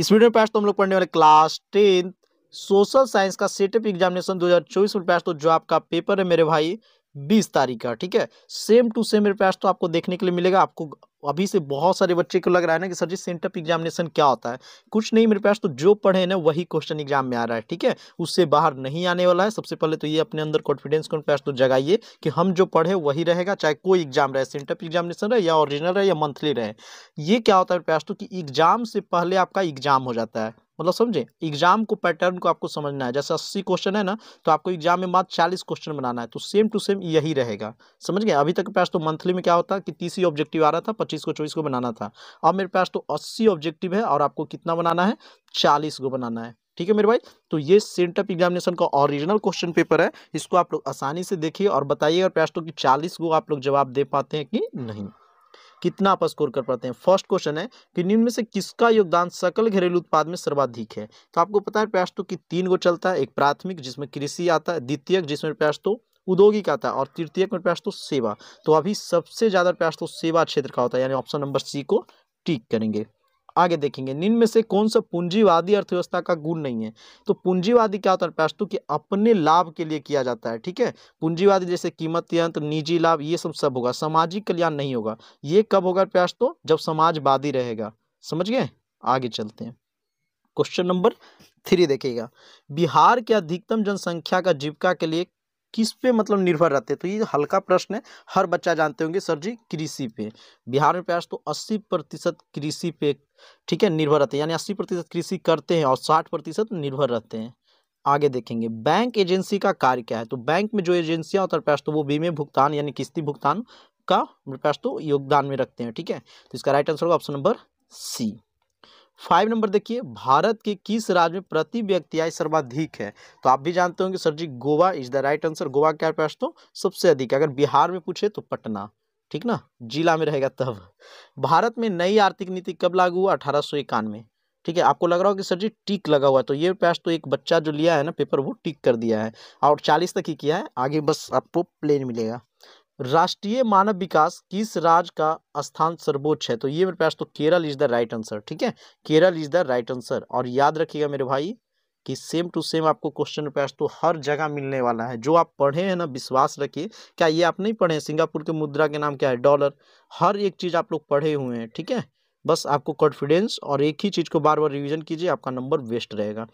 इस वीडियो में पैस तो हम लोग पढ़ने वाले क्लास टेंथ सोशल साइंस का सेटअप एग्जामिनेशन 2024 में पैस तो जो आपका पेपर है मेरे भाई बीस तारीख का ठीक है सेम टू सेम मेरे पैस तो आपको देखने के लिए मिलेगा आपको अभी से बहुत सारे बच्चे को लग रहा है ना कि सर जी सेंटअप एग्जामिनेशन क्या होता है कुछ नहीं मेरे पास तो जो पढ़े ना वही क्वेश्चन एग्जाम में आ रहा है ठीक है उससे बाहर नहीं आने वाला है सबसे पहले तो ये अपने अंदर कॉन्फिडेंस को पास तो जगाइए कि हम जो पढ़े वही रहेगा चाहे कोई एग्जाम रहे सेंटअप एग्जामिनेशन रहे या ऑरिजिनल रहे या मंथली रहे ये क्या होता है मेरे पास तो कि एग्जाम से पहले आपका एग्जाम हो जाता है मतलब समझे एग्जाम को पैटर्न को आपको समझना है जैसे अस्सी क्वेश्चन है ना तो आपको एग्जाम में मात्र चालीस क्वेश्चन बनाना है तो सेम टू सेम यही रहेगा समझ गए अभी तक के पास तो मंथली में क्या होता है कि तीस ही ऑब्जेक्टिव आ रहा था पच्चीस को चौबीस को बनाना था अब मेरे पास तो अस्सी ऑब्जेक्टिव है और आपको कितना बनाना है चालीस को बनाना है ठीक है मेरे भाई तो ये सेंटअप एग्जामिनेशन का ओरिजिनल क्वेश्चन पेपर है इसको आप लोग आसानी से देखिए और बताइए और प्यास्टो तो की चालीस को आप लोग जवाब दे पाते हैं कि नहीं कितना आप स्कोर कर पाते हैं फर्स्ट क्वेश्चन है कि निम्न में से किसका योगदान सकल घरेलू उत्पाद में सर्वाधिक है तो आपको पता है प्यास्तु की तीन गो चलता है एक प्राथमिक जिसमें कृषि आता है द्वितीयक जिसमें प्यास्तु उद्योगिक आता है और तृतीय में प्यास्तु सेवा तो अभी सबसे ज़्यादा प्यास्तु सेवा क्षेत्र का होता है यानी ऑप्शन नंबर सी को टिक करेंगे आगे देखेंगे निम्न में से कौन सा पूंजीवादी अर्थव्यवस्था का गुण नहीं है तो पूंजीवादी क्या होता है कि अपने लाभ के लिए किया जाता है ठीक है पूंजीवादी जैसे कीमत यंत्र निजी लाभ ये सब सब होगा सामाजिक कल्याण नहीं होगा ये कब होगा तो जब समाजवादी रहेगा समझ गए आगे चलते हैं क्वेश्चन नंबर थ्री देखिएगा बिहार के अधिकतम जनसंख्या का जीविका के लिए किस पे मतलब निर्भर रहते हैं तो ये हल्का प्रश्न है हर बच्चा जानते होंगे सर जी कृषि पे बिहार में प्रयास तो अस्सी प्रतिशत कृषि पे ठीक है निर्भर रहते हैं यानी अस्सी प्रतिशत कृषि करते हैं और साठ प्रतिशत निर्भर रहते हैं आगे देखेंगे बैंक एजेंसी का कार्य क्या है तो बैंक में जो एजेंसियां होता है प्रयास तो वो बीमे भुगतान यानी किस्ती भुगतान का प्रयास तो योगदान में रखते हैं ठीक है तो इसका राइट आंसर होगा option number C five number देखिए भारत के किस राज्य में प्रति व्यक्ति आय सर्वाधिक है तो आप भी जानते होंगे sir ji Goa is the right answer Goa क्या पास तो सबसे अधिक अगर बिहार में पूछे तो पटना ठीक ना जिला में रहेगा तब भारत में नई आर्थिक नीति कब लागू हुआ अठारह सो इक्यानवे ठीक है आपको लग रहा हो कि सर जी टिक लगा हुआ है तो ये पैस तो एक बच्चा जो लिया है ना पेपर वो टिक कर दिया है और चालीस तक ही किया है आगे बस आपको प्लेन मिलेगा राष्ट्रीय मानव विकास किस राज्य का स्थान सर्वोच्च है तो ये मेरे पास तो Kerala is the right answer ठीक है Kerala is the right answer और याद रखिएगा मेरे भाई कि सेम टू सेम आपको क्वेश्चन पेस्ट तो हर जगह मिलने वाला है जो आप पढ़े हैं ना विश्वास रखिए क्या ये आप नहीं पढ़े सिंगापुर के मुद्रा के नाम क्या है डॉलर हर एक चीज़ आप लोग पढ़े हुए हैं ठीक है बस आपको कॉन्फिडेंस और एक ही चीज़ को बार बार रिवीजन कीजिए आपका नंबर वेस्ट रहेगा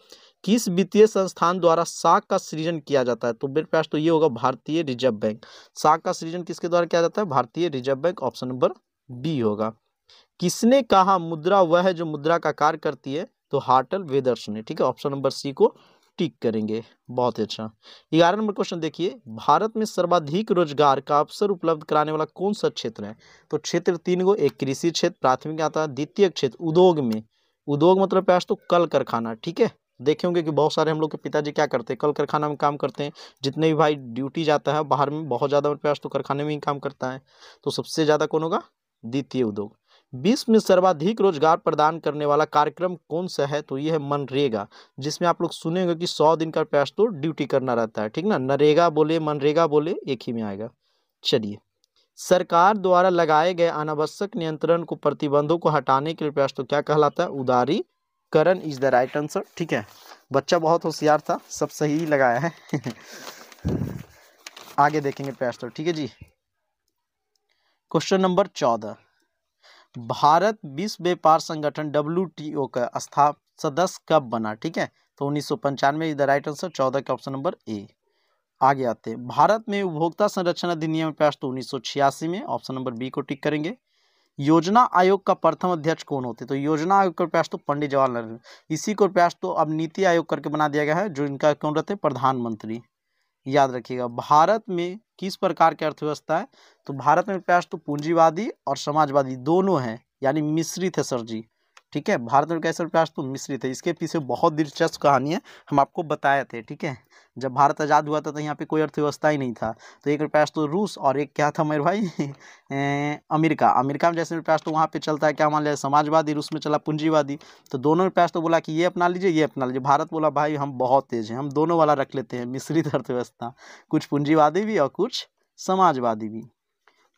किस वित्तीय संस्थान द्वारा साख का सृजन किया जाता है तो मेरे पास तो ये होगा भारतीय रिजर्व बैंक साख का सृजन किसके द्वारा किया जाता है भारतीय reserve bank option number B होगा किसने कहा मुद्रा वह है जो मुद्रा का कार्य करती है तो हार्टल वेदर्स ने ठीक है ऑप्शन नंबर सी को टिक करेंगे बहुत अच्छा ग्यारह नंबर क्वेश्चन देखिए भारत में सर्वाधिक रोजगार का अवसर उपलब्ध कराने वाला कौन सा क्षेत्र है तो क्षेत्र तीन गो एक कृषि क्षेत्र प्राथमिक आता है द्वितीय क्षेत्र उद्योग में उद्योग मतलब प्यास तो कल कारखाना ठीक है देखे होंगे कि बहुत सारे हम लोग के पिताजी क्या करते हैं कल कारखाना में काम करते हैं जितने भी भाई ड्यूटी जाता है बाहर में बहुत ज़्यादा प्यास तो कारखाने में ही काम करता है तो सबसे ज़्यादा कौन होगा द्वितीय उद्योग बीस में सर्वाधिक रोजगार प्रदान करने वाला कार्यक्रम कौन सा है तो ये है मनरेगा जिसमें आप लोग सुने कि सौ दिन का प्रयास तो ड्यूटी करना रहता है ठीक ना नरेगा बोले मनरेगा बोले एक ही में आएगा चलिए सरकार द्वारा लगाए गए अनावश्यक नियंत्रण को प्रतिबंधों को हटाने के लिए प्रयास तो क्या कहलाता है उदारीकरण इज द राइट आंसर ठीक है बच्चा बहुत होशियार था सब सही लगाया है आगे देखेंगे प्रयास तो ठीक है जी क्वेश्चन नंबर चौदह भारत विश्व व्यापार संगठन डब्ल्यू का स्थाप सदस्य कब बना ठीक है तो उन्नीस सौ पंचानवे इज द राइट आंसर चौदह के ऑप्शन नंबर ए आगे आते हैं भारत में उपभोक्ता संरक्षण अधिनियम पास तो उन्नीस सौ छियासी में ऑप्शन नंबर बी को टिक करेंगे योजना आयोग का प्रथम अध्यक्ष कौन होते तो योजना आयोग का प्रयास तो पंडित जवाहरलाल नेहरू इसी को प्रयास तो अब नीति आयोग करके बना दिया गया है जो इनका कौन रहते प्रधानमंत्री याद रखिएगा भारत में किस प्रकार की अर्थव्यवस्था है तो भारत में प्रयास तो पूंजीवादी और समाजवादी दोनों हैं यानी मिश्रित है सर जी ठीक है भारत में कैसे प्रकाश तो मिश्रित है इसके पीछे बहुत दिलचस्प कहानी है हम आपको बताए थे ठीक है जब भारत आज़ाद हुआ था तो यहाँ पे कोई अर्थव्यवस्था ही नहीं था तो एक रुपया तो रूस और एक क्या था मेरे भाई ए, अमेरिका अमेरिका में जैसे रुपया तो वहाँ पे चलता है क्या मान लिया समाजवादी रूस में चला पूंजीवादी तो दोनों रुपया तो बोला कि ये अपना लीजिए ये अपना लीजिए भारत बोला भाई हम बहुत तेज़ हैं हम दोनों वाला रख लेते हैं मिश्रित अर्थव्यवस्था कुछ पूंजीवादी भी और कुछ समाजवादी भी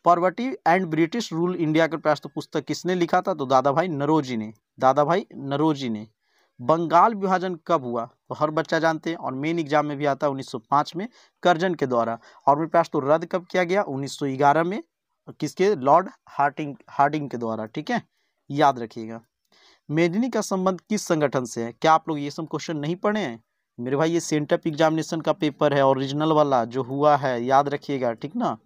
poverty and British rule India के तो पुस्तक किसने लिखा था तो दादा भाई नरोजी ने दादा भाई नरोजी ने बंगाल विभाजन कब हुआ तो हर बच्चा जानते हैं और मेन एग्जाम में भी आता है 1905 में कर्जन के द्वारा और मेरे पास तो रद्द कब किया गया 1911 में किसके लॉर्ड हार्टिंग हार्डिंग के द्वारा ठीक है याद रखिएगा मेदिनी का संबंध किस संगठन से है क्या आप लोग ये सब क्वेश्चन नहीं पढ़े हैं मेरे भाई ये सेंटअप एग्जामिनेशन का पेपर है ओरिजिनल वाला जो हुआ है याद रखिएगा ठीक ना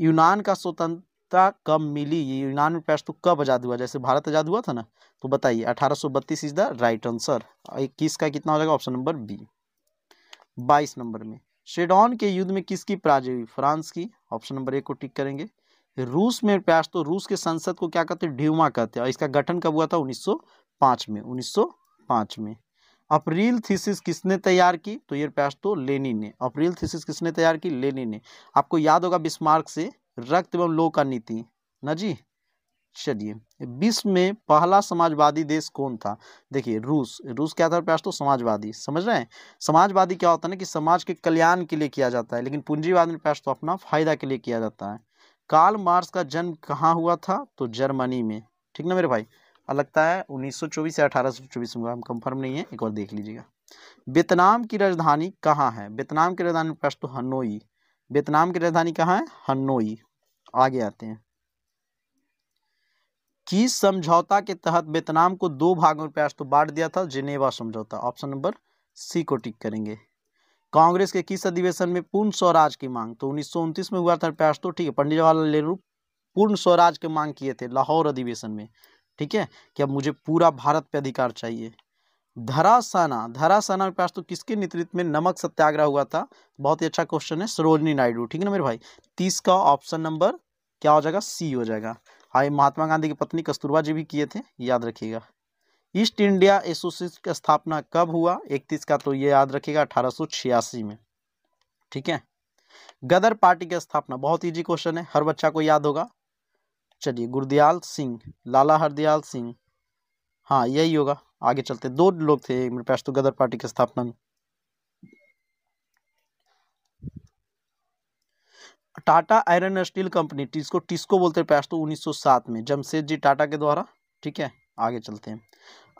यूनान का स्वतंत्रता कब मिली ये यूनान में पैस तो कब आज़ाद हुआ जैसे भारत आज़ाद हुआ था ना तो बताइए अठारह इज द राइट आंसर इक्कीस का कितना हो जाएगा ऑप्शन नंबर बी बाईस नंबर में शेडॉन के युद्ध में किसकी पराजय हुई फ्रांस की ऑप्शन नंबर एक को टिक करेंगे रूस में प्यास तो रूस के संसद को क्या कहते हैं ड्यूमा कहते हैं और इसका गठन कब हुआ था 1905 में 1905 में अप्रैल थीसिस किसने तैयार की तो ये प्यास्तो लेनी ने अप्रैल थीसिस किसने तैयार की लेनी ने आपको याद होगा बिस्मार्क से रक्त एवं लोह का नीति ना जी चलिए विश्व में पहला समाजवादी देश कौन था देखिए रूस रूस क्या था प्यास तो समाजवादी समझ रहे हैं समाजवादी क्या होता है ना कि समाज के कल्याण के लिए किया जाता है लेकिन पूंजीवाद में प्यास तो अपना फायदा के लिए किया जाता है कार्ल मार्क्स का जन्म कहाँ हुआ था तो जर्मनी में ठीक ना मेरे भाई लगता है 1924 या अठारह में हम कंफर्म नहीं है एक बार देख लीजिएगा वियतनाम की राजधानी कहाँ है वियतनाम की राजधानी प्रश्न तो हनोई वियतनाम की राजधानी कहाँ है हनोई आगे आते हैं किस समझौता के तहत वियतनाम को दो भागों में प्रयास तो बांट दिया था जिनेवा समझौता ऑप्शन नंबर सी को टिक करेंगे कांग्रेस के किस अधिवेशन में पूर्ण स्वराज की मांग तो उन्नीस में हुआ था प्रयास तो ठीक है पंडित जवाहरलाल नेहरू पूर्ण स्वराज की मांग किए थे लाहौर अधिवेशन में ठीक है कि अब मुझे पूरा भारत पे अधिकार चाहिए धरासाना धरासाना के पास तो किसके नेतृत्व में नमक सत्याग्रह हुआ था बहुत ही अच्छा क्वेश्चन है सरोजनी नायडू ठीक है ना मेरे भाई तीस का ऑप्शन नंबर क्या हो जाएगा सी हो जाएगा आए हाँ, महात्मा गांधी की पत्नी कस्तूरबा जी भी किए थे याद रखिएगा ईस्ट इंडिया एसोसिएशन की स्थापना कब हुआ इकतीस का तो ये याद रखिएगा अठारह में ठीक है गदर पार्टी की स्थापना बहुत ईजी क्वेश्चन है हर बच्चा को याद होगा चलिए गुरदयाल सिंह लाला हरदयाल सिंह हाँ यही होगा आगे चलते दो लोग थे पश्तो गदर पार्टी की स्थापना में Tata iron steel company TISCO TISCO बोलते हैं पश्तो 1907 में जमशेद जी टाटा के द्वारा ठीक है आगे चलते हैं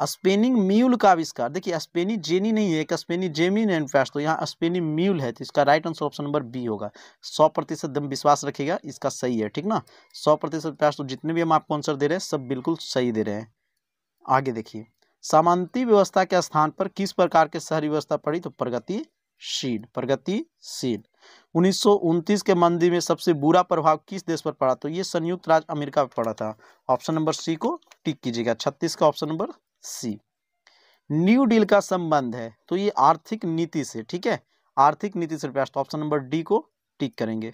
स्पेनिंग म्यूल का आविष्कार देखिए स्पेनी जेनी नहीं है एक स्पेनी जेमिन एंड फैस्ट तो यहाँ स्पेनी म्यूल है तो इसका right answer option number B होगा सौ प्रतिशत दम विश्वास रखिएगा इसका सही है ठीक ना सौ प्रतिशत फैस्ट तो जितने भी हम आपको आंसर दे रहे हैं सब बिल्कुल सही दे रहे हैं आगे देखिए सामंती व्यवस्था के स्थान पर किस प्रकार के शहरी व्यवस्था पड़ी तो प्रगतिशील प्रगतिशील उन्नीस के मंदी में सबसे बुरा प्रभाव किस देश पर पड़ा तो ये संयुक्त राज्य अमेरिका पर पड़ा था ऑप्शन नंबर सी को टिक कीजिएगा छत्तीस का option number C new deal का संबंध है तो ये आर्थिक नीति से ठीक है आर्थिक नीति से बेस्ट तो ऑप्शन नंबर डी को टिक करेंगे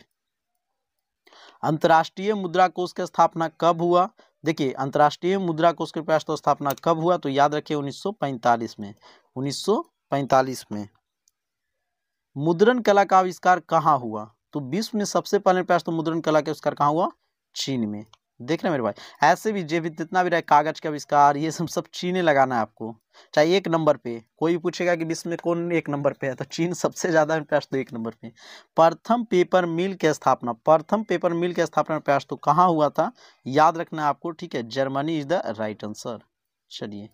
अंतर्राष्ट्रीय मुद्रा कोष की स्थापना कब हुआ देखिए अंतर्राष्ट्रीय मुद्रा कोष की प्रयास तो स्थापना कब हुआ तो याद रखिए 1945 में 1945 में मुद्रण कला का आविष्कार कहाँ हुआ तो विश्व में सबसे पहले तो मुद्रण कला का आविष्कार कहाँ हुआ चीन में देख रहे हैं मेरे भाई ऐसे भी जे भी जितना भी रहे कागज का आविष्कार ये सब सब चीने लगाना है आपको चाहे एक नंबर पे कोई पूछेगा कि विश्व में कौन एक नंबर पे है तो चीन सबसे ज़्यादा प्रयास तो एक नंबर पे प्रथम पेपर मिल के स्थापना प्रथम पेपर मिल के स्थापना प्रयास तो कहाँ हुआ था याद रखना है आपको ठीक है Germany is the right answer चलिए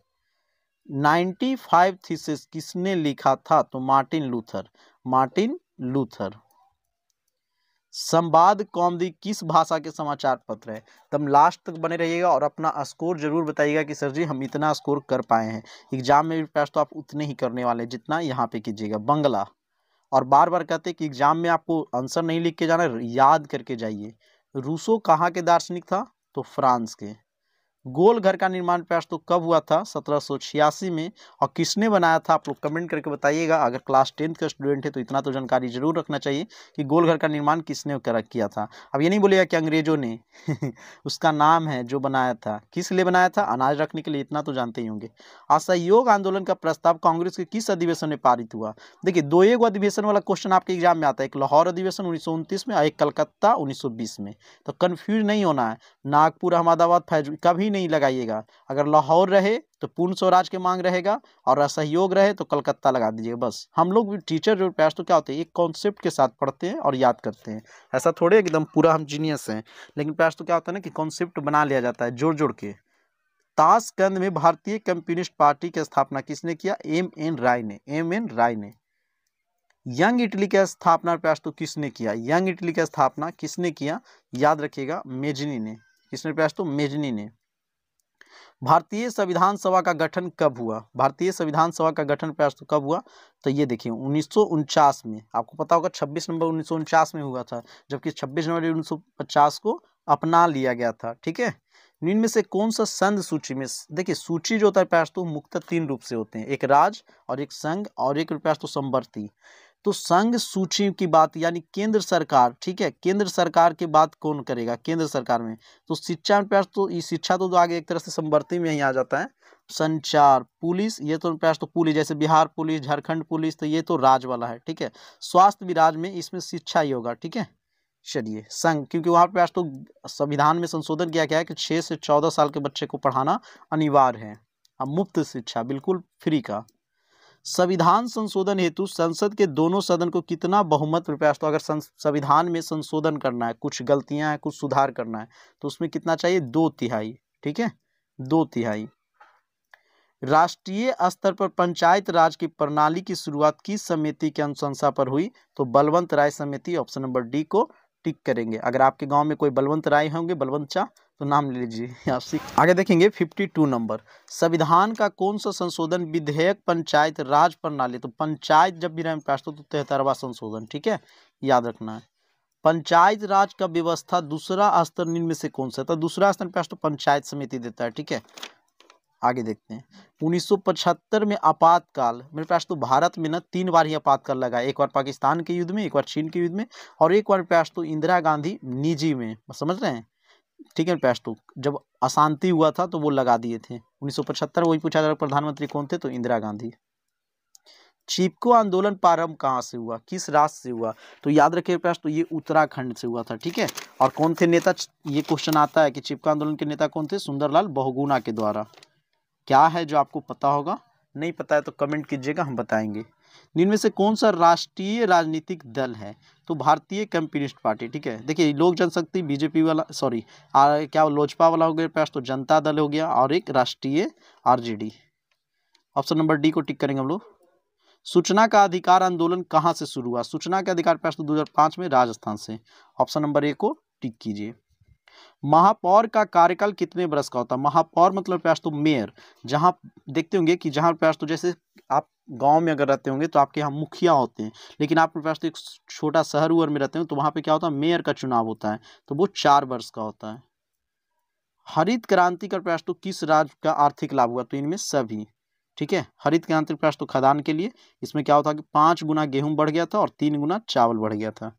नाइन्टी फाइव थीसिस किसने लिखा था तो मार्टिन लूथर मार्टिन लूथर संवाद कॉमेडी किस भाषा के समाचार पत्र है तब लास्ट तक बने रहिएगा और अपना स्कोर जरूर बताइएगा कि सर जी हम इतना स्कोर कर पाए हैं एग्जाम में भी प्रश्न तो आप उतने ही करने वाले हैं जितना यहाँ पे कीजिएगा बंगला और बार बार कहते हैं कि एग्जाम में आपको आंसर नहीं लिख के जाना याद करके जाइए रूसो कहाँ के दार्शनिक था तो फ्रांस के गोल घर का निर्माण प्रयास तो कब हुआ था सत्रह में और किसने बनाया था आप लोग कमेंट करके बताइएगा अगर क्लास टेंथ का स्टूडेंट है तो इतना तो जानकारी जरूर रखना चाहिए कि गोल घर का निर्माण किसने करा किया था अब ये नहीं बोलेगा कि अंग्रेजों ने उसका नाम है जो बनाया था किस लिए बनाया था अनाज रखने के लिए इतना तो जानते ही होंगे असहयोग आंदोलन का प्रस्ताव कांग्रेस के किस अधिवेशन में पारित हुआ देखिए दो एक अधिवेशन वाला क्वेश्चन आपके एग्जाम में आता है एक लाहौर अधिवेशन उन्नीस में और एक कलकत्ता उन्नीस में तो कन्फ्यूज नहीं होना है नागपुर अहमदाबाद फैज कभी कोई नहीं लगाइएगा अगर लाहौर रहे तो पूर्ण स्वराज के मांग रहेगा और असहयोग रहे तो कलकत्ता लगा दीजिए बस हम लोग भी टीचर जो प्रयास तो क्या होते हैं एक कॉन्सेप्ट के साथ पढ़ते हैं और याद करते हैं ऐसा थोड़े एकदम पूरा हम जीनियस हैं लेकिन प्रयास तो क्या होता है ना कि कॉन्सेप्ट बना लिया जाता है जोड़ जोड़ के ताशकंद में भारतीय कम्युनिस्ट पार्टी की स्थापना किसने किया एम एन राय ने एम एन राय ने यंग इटली का स्थापना प्रयास तो किसने किया यंग इटली का स्थापना किसने किया याद रखिएगा मेजनी ने किसने प्रयास तो मेजनी ने भारतीय संविधान सभा का गठन कब हुआ भारतीय संविधान सभा का गठन प्रयास तो कब हुआ तो ये देखिए उन्नीस में आपको पता होगा छब्बीस नवंबर उन्नीस में हुआ था जबकि छब्बीस जनवरी उन्नीस को अपना लिया गया था ठीक है निम्न में से कौन सा संघ सूची में देखिए सूची जो होता है प्यास्तु तो मुक्त तीन रूप से होते हैं एक राज और एक संघ और एक प्यास्तु तो संवर्ती तो संघ सूची की बात यानी केंद्र सरकार ठीक है केंद्र सरकार की बात कौन करेगा केंद्र सरकार में तो शिक्षा में तो ये शिक्षा तो आगे एक तरह से समवर्ती में ही आ जाता है संचार पुलिस ये तो प्रयास तो पुलिस जैसे बिहार पुलिस झारखंड पुलिस तो ये तो राज वाला है ठीक है स्वास्थ्य भी राज में इसमें शिक्षा ही होगा ठीक है चलिए संघ क्योंकि वहाँ प्रयास तो संविधान में संशोधन किया गया है कि छः से चौदह साल के बच्चे को पढ़ाना अनिवार्य है अब मुफ्त शिक्षा बिल्कुल फ्री का संविधान संशोधन हेतु संसद के दोनों सदन को कितना बहुमत प्रत्याश तो अगर संविधान में संशोधन करना है कुछ गलतियां हैं कुछ सुधार करना है तो उसमें कितना चाहिए दो तिहाई ठीक है दो तिहाई राष्ट्रीय स्तर पर पंचायत राज की प्रणाली की शुरुआत किस समिति की अनुशंसा पर हुई तो बलवंत राय समिति ऑप्शन नंबर डी को टिक करेंगे अगर आपके गांव में कोई बलवंत राय होंगे बलवंत चाह तो नाम ले लीजिए आप से आगे देखेंगे 52 नंबर संविधान का कौन सा संशोधन विधेयक पंचायत राज प्रणाली तो पंचायत जब भी रैम पास हो तो तेहतरवा संशोधन ठीक है याद रखना है पंचायत राज का व्यवस्था दूसरा स्तर निम्न से कौन सा था तो दूसरा स्तर पास तो पंचायत समिति देता है ठीक है आगे देखते हैं 1975 में आपातकाल मेरे पास तो भारत में ना तीन बार ही आपातकाल लगा एक बार पाकिस्तान के युद्ध में एक बार चीन के युद्ध में और एक बार पास तो इंदिरा गांधी निजी में समझ रहे हैं ठीक है पैस टू जब अशांति हुआ था तो वो लगा दिए थे उन्नीस सौ पचहत्तर वही पूछा जा रहा प्रधानमंत्री कौन थे तो इंदिरा गांधी चिपको आंदोलन प्रारंभ कहाँ से हुआ किस राज्य से हुआ तो याद रखिए पैस तो ये उत्तराखंड से हुआ था ठीक है और कौन थे नेता ये क्वेश्चन आता है कि चिपको आंदोलन के नेता कौन थे सुंदरलाल बहुगुना के द्वारा क्या है जो आपको पता होगा नहीं पता है तो कमेंट कीजिएगा हम बताएंगे इनमें से कौन सा राष्ट्रीय राजनीतिक दल है तो भारतीय कम्युनिस्ट पार्टी ठीक है देखिए लोक जनशक्ति बीजेपी वाला सॉरी क्या लोजपा वाला हो गया पास तो जनता दल हो गया और एक राष्ट्रीय आरजेडी ऑप्शन नंबर डी को टिक करेंगे हम लोग सूचना का अधिकार आंदोलन कहाँ से शुरू हुआ सूचना का अधिकार पास तो 2005 में राजस्थान से ऑप्शन नंबर ए को टिक कीजिए महापौर का कार्यकाल कितने वर्ष का होता है महापौर मतलब प्यास तो मेयर जहाँ देखते होंगे कि जहाँ प्यास तो जैसे आप गांव में अगर रहते होंगे तो आपके यहाँ मुखिया होते हैं लेकिन आप पास तो एक छोटा शहर उहर में रहते हो तो वहाँ पे क्या होता है मेयर का चुनाव होता है तो वो चार वर्ष का होता है हरित क्रांति का प्रयास तो किस राज्य का आर्थिक लाभ हुआ तो इनमें सभी ठीक है हरित क्रांति प्रयास तो खदान के लिए इसमें क्या होता कि पाँच गुना गेहूं बढ़ गया था और तीन गुना चावल बढ़ गया था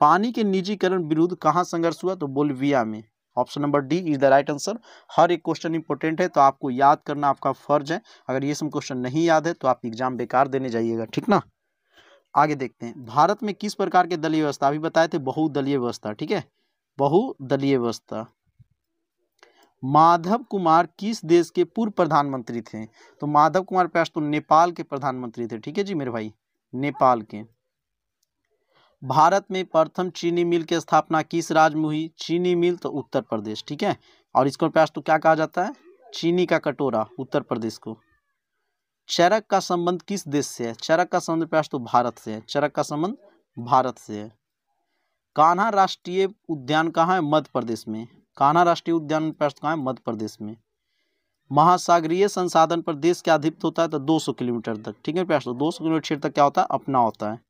पानी के निजीकरण विरुद्ध कहाँ संघर्ष हुआ तो बोलविया में option number D is the right answer हर एक क्वेश्चन इंपॉर्टेंट है तो आपको याद करना आपका फर्ज है अगर ये सब क्वेश्चन नहीं याद है तो आप एग्जाम बेकार देने जाइएगा ठीक ना आगे देखते हैं भारत में किस प्रकार के दलीय व्यवस्था अभी बताए थे बहुदलीय व्यवस्था ठीक है बहुदलीय व्यवस्था माधव कुमार किस देश के पूर्व प्रधानमंत्री थे तो माधव कुमार प्यास तो नेपाल के प्रधानमंत्री थे ठीक है जी मेरे भाई नेपाल के भारत में प्रथम चीनी मिल की स्थापना किस राज्य में हुई चीनी मिल तो उत्तर प्रदेश ठीक है और इसको प्यास तो क्या कहा जाता है चीनी का कटोरा उत्तर प्रदेश को चरक का संबंध किस देश से है चरक का संबंध प्यास तो भारत से है चरक का संबंध भारत से है कान्हा राष्ट्रीय उद्यान कहाँ है मध्य प्रदेश में कान्हा राष्ट्रीय उद्यान प्यास तो कहाँ है मध्य प्रदेश में महासागरीय संसाधन पर देश के अधिप्त होता है तो 200 किलोमीटर तक ठीक है प्यास तो 200 किलोमीटर तक क्या होता है अपना होता है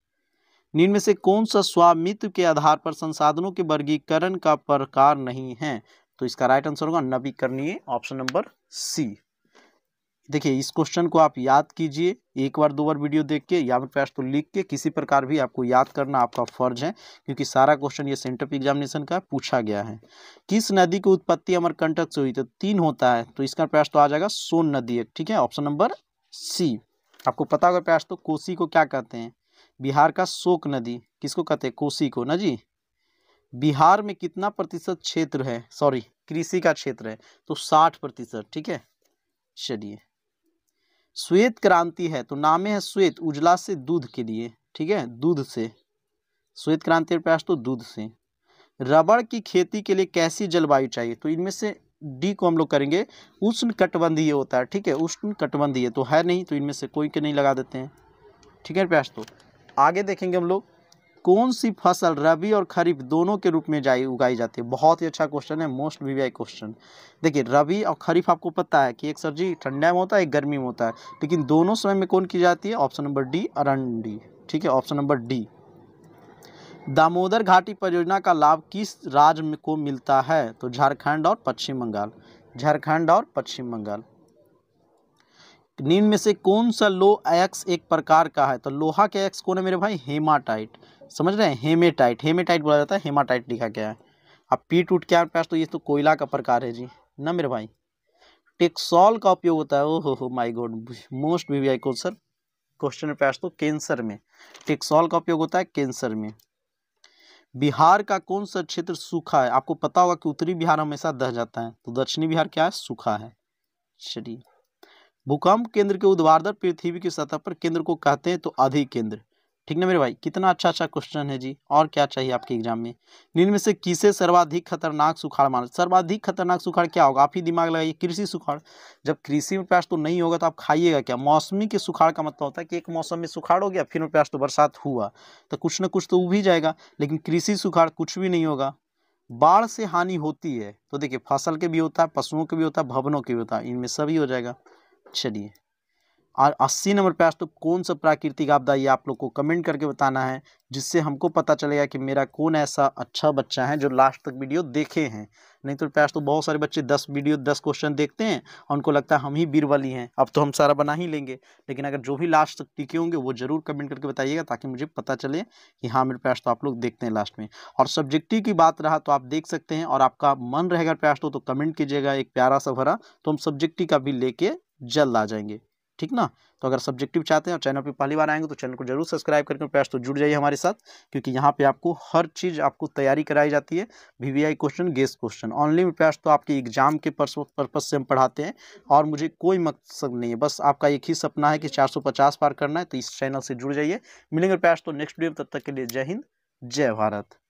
निम्न से कौन सा स्वामित्व के आधार पर संसाधनों के वर्गीकरण का प्रकार नहीं है तो इसका राइट आंसर होगा नवीकरणीय ऑप्शन नंबर सी देखिए इस क्वेश्चन को आप याद कीजिए एक बार दो बार वीडियो देख के या फिर प्रयास तो लिख के किसी प्रकार भी आपको याद करना आपका फर्ज है क्योंकि सारा क्वेश्चन ये सेंटर एग्जामिनेशन का पूछा गया है किस नदी की उत्पत्ति अमरकंटक से हुई तो तीन होता है तो इसका प्रयास तो आ जाएगा सोन नदी है ठीक है ऑप्शन नंबर सी आपको पता होगा प्रयास तो कोसी को क्या कहते हैं बिहार का शोक नदी किसको कहते हैं कोसी को ना जी बिहार में कितना प्रतिशत क्षेत्र है सॉरी कृषि का क्षेत्र है तो साठ प्रतिशत ठीक है चलिए श्वेत क्रांति है तो नामे है श्वेत उजला से दूध के लिए ठीक है दूध से श्वेत क्रांति प्रयास तो दूध से रबड़ की खेती के लिए कैसी जलवायु चाहिए तो इनमें से डी को हम लोग करेंगे उष्ण कटबंधीय होता है ठीक है उष्ण कटबंधीय तो है नहीं तो इनमें से कोई के नहीं लगा देते हैं ठीक है प्यास तो आगे देखेंगे हम लोग कौन सी फसल रबी और खरीफ दोनों के रूप में जाई उगाई जाती है बहुत ही अच्छा क्वेश्चन है मोस्ट वीवीआई क्वेश्चन देखिए रबी और खरीफ आपको पता है कि एक सर जी ठंडा में होता है एक गर्मी में होता है लेकिन दोनों समय में कौन की जाती है ऑप्शन नंबर डी अरंडी ठीक है ऑप्शन नंबर डी दामोदर घाटी परियोजना का लाभ किस राज्य को मिलता है तो झारखंड और पश्चिम बंगाल झारखंड और पश्चिम बंगाल निम्न में से कौन सा लो एक्स एक प्रकार का है तो लोहा का एक्स कौन है मेरे भाई हेमाटाइट समझ रहे हैं हेमेटाइट हेमेटाइट बोला जाता है हेमाटाइट लिखा गया है अब पीट उठ क्या पास तो ये तो कोयला का प्रकार है जी ना मेरे भाई टेक्सॉल का उपयोग होता है ओ हो my god most V V question question पास तो कैंसर में टेक्सॉल का उपयोग होता है कैंसर में बिहार का कौन सा क्षेत्र सूखा है आपको पता होगा कि उत्तरी बिहार हमेशा दह जाता है तो दक्षिणी बिहार क्या है सूखा है चलिए भूकंप केंद्र के उद्वार पृथ्वी की सतह पर केंद्र को कहते हैं तो अधिक केंद्र ठीक ना मेरे भाई कितना अच्छा अच्छा क्वेश्चन है जी और क्या चाहिए आपके एग्जाम में निम्न से किसे सर्वाधिक खतरनाक सुखाड़ माना सर्वाधिक खतरनाक सुखाड़ क्या होगा आप ही दिमाग लगाइए कृषि सुखाड़ जब कृषि में प्यास तो नहीं होगा तो आप खाइएगा क्या मौसमी के सुखाड़ का मतलब होता है कि एक मौसम में सुखाड़ हो गया फिर में प्यास तो बरसात हुआ तो कुछ ना कुछ तो उभ ही जाएगा लेकिन कृषि सुखाड़ कुछ भी नहीं होगा बाढ़ से हानि होती है तो देखिए फसल के भी होता है पशुओं के भी होता है भवनों के भी होता है इनमें सभी हो जाएगा चलिए और अस्सी नंबर पे आज तो कौन सा प्राकृतिक आपदा ये आप लोग को कमेंट करके बताना है जिससे हमको पता चलेगा कि मेरा कौन ऐसा अच्छा बच्चा है जो लास्ट तक वीडियो देखे हैं नहीं तो प्यास तो बहुत सारे बच्चे दस वीडियो दस क्वेश्चन देखते हैं और उनको लगता है हम ही बीर वाली हैं अब तो हम सारा बना ही लेंगे लेकिन अगर जो भी लास्ट तक टिके होंगे वो ज़रूर कमेंट करके बताइएगा ताकि मुझे पता चले कि हाँ मेरे प्यास तो आप लोग देखते हैं लास्ट में और सब्जेक्टिव की बात रहा तो आप देख सकते हैं और आपका मन रहेगा प्यास तो, तो कमेंट कीजिएगा एक प्यारा सा भरा तो हम सब्जेक्टिव का भी लेके जल्द आ जाएंगे ठीक ना तो अगर सब्जेक्टिव चाहते हैं और चैनल पे पहली बार आएंगे तो चैनल को जरूर सब्सक्राइब करके प्रयास तो जुड़ जाइए हमारे साथ क्योंकि यहाँ पे आपको हर चीज़ आपको तैयारी कराई जाती है VVI question guess question only में प्रयास तो आपके एग्जाम के पर्पज से हम पढ़ाते हैं और मुझे कोई मकसद नहीं है बस आपका एक ही सपना है कि चार पार करना है तो इस चैनल से जुड़ जाइए मिलेंगे प्रयास तो नेक्स्ट वीडियो तब तक के लिए जय हिंद जय भारत